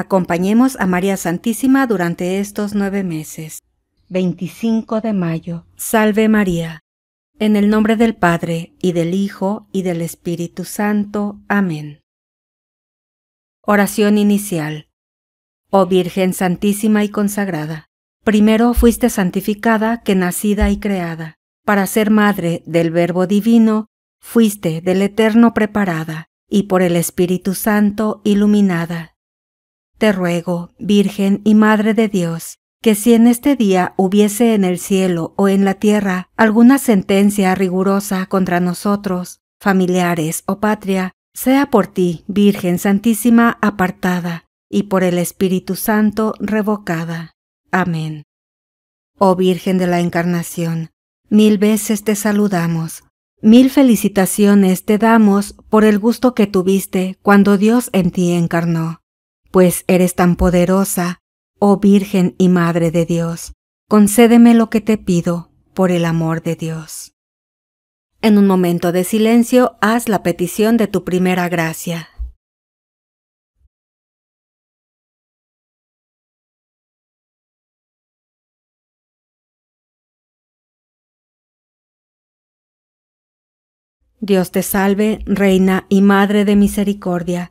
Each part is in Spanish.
Acompañemos a María Santísima durante estos nueve meses. 25 de mayo. Salve María. En el nombre del Padre, y del Hijo, y del Espíritu Santo. Amén. Oración inicial. Oh Virgen Santísima y consagrada, primero fuiste santificada que nacida y creada. Para ser madre del Verbo Divino, fuiste del Eterno preparada, y por el Espíritu Santo iluminada te ruego, Virgen y Madre de Dios, que si en este día hubiese en el cielo o en la tierra alguna sentencia rigurosa contra nosotros, familiares o patria, sea por ti, Virgen Santísima, apartada, y por el Espíritu Santo revocada. Amén. Oh Virgen de la Encarnación, mil veces te saludamos, mil felicitaciones te damos por el gusto que tuviste cuando Dios en ti encarnó pues eres tan poderosa, oh Virgen y Madre de Dios, concédeme lo que te pido, por el amor de Dios. En un momento de silencio, haz la petición de tu primera gracia. Dios te salve, Reina y Madre de Misericordia,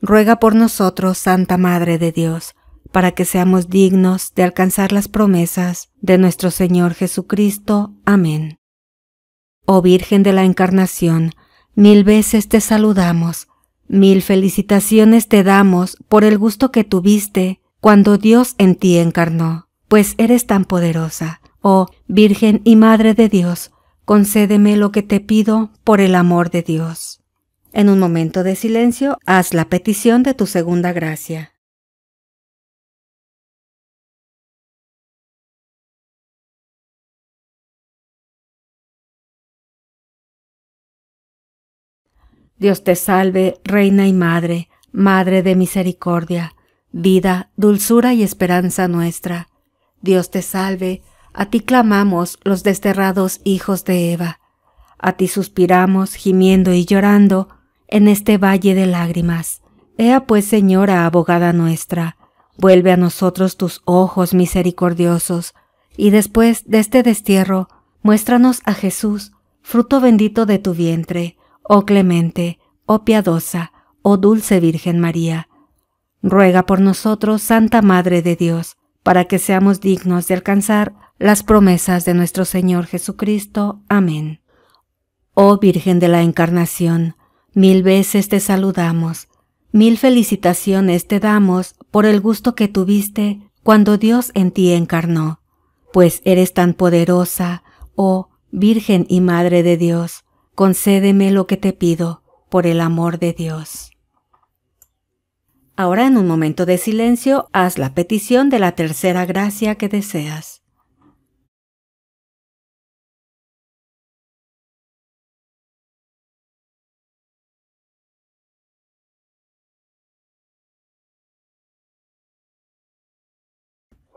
ruega por nosotros, Santa Madre de Dios, para que seamos dignos de alcanzar las promesas de nuestro Señor Jesucristo. Amén. Oh Virgen de la Encarnación, mil veces te saludamos, mil felicitaciones te damos por el gusto que tuviste cuando Dios en ti encarnó, pues eres tan poderosa. Oh Virgen y Madre de Dios, concédeme lo que te pido por el amor de Dios. En un momento de silencio, haz la petición de tu segunda gracia. Dios te salve, Reina y Madre, Madre de Misericordia, vida, dulzura y esperanza nuestra. Dios te salve, a ti clamamos los desterrados hijos de Eva. A ti suspiramos, gimiendo y llorando, en este valle de lágrimas. Ea pues, Señora abogada nuestra, vuelve a nosotros tus ojos misericordiosos, y después de este destierro, muéstranos a Jesús, fruto bendito de tu vientre, oh clemente, oh piadosa, oh dulce Virgen María. Ruega por nosotros, Santa Madre de Dios, para que seamos dignos de alcanzar las promesas de nuestro Señor Jesucristo. Amén. Oh Virgen de la Encarnación, Mil veces te saludamos, mil felicitaciones te damos por el gusto que tuviste cuando Dios en ti encarnó, pues eres tan poderosa, oh Virgen y Madre de Dios, concédeme lo que te pido, por el amor de Dios. Ahora en un momento de silencio haz la petición de la tercera gracia que deseas.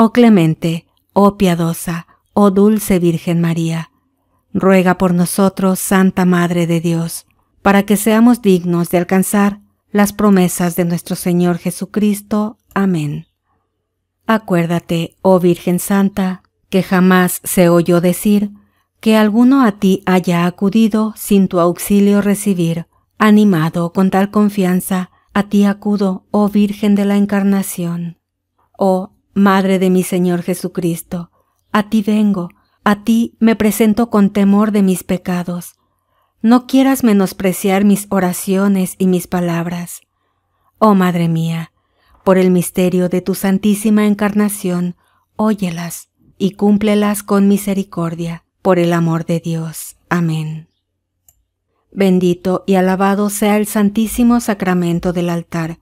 Oh clemente, oh piadosa, oh dulce Virgen María, ruega por nosotros, Santa Madre de Dios, para que seamos dignos de alcanzar las promesas de nuestro Señor Jesucristo. Amén. Acuérdate, oh Virgen Santa, que jamás se oyó decir que alguno a ti haya acudido sin tu auxilio recibir, animado con tal confianza, a ti acudo, oh Virgen de la Encarnación. Oh Madre de mi Señor Jesucristo, a ti vengo, a ti me presento con temor de mis pecados. No quieras menospreciar mis oraciones y mis palabras. Oh Madre mía, por el misterio de tu santísima encarnación, óyelas y cúmplelas con misericordia, por el amor de Dios. Amén. Bendito y alabado sea el santísimo sacramento del altar,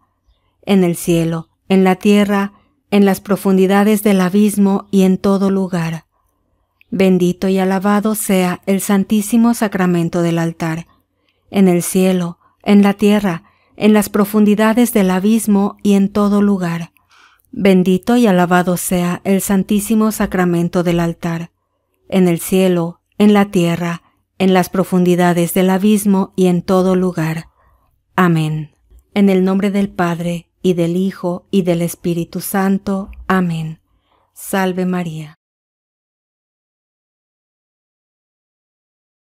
en el cielo, en la tierra en las profundidades del abismo y en todo lugar. Bendito y alabado sea el Santísimo Sacramento del altar, en el cielo, en la tierra, en las profundidades del abismo y en todo lugar. Bendito y alabado sea el Santísimo Sacramento del altar, en el cielo, en la tierra, en las profundidades del abismo y en todo lugar. Amén. En el nombre del Padre, y del Hijo, y del Espíritu Santo. Amén. Salve María.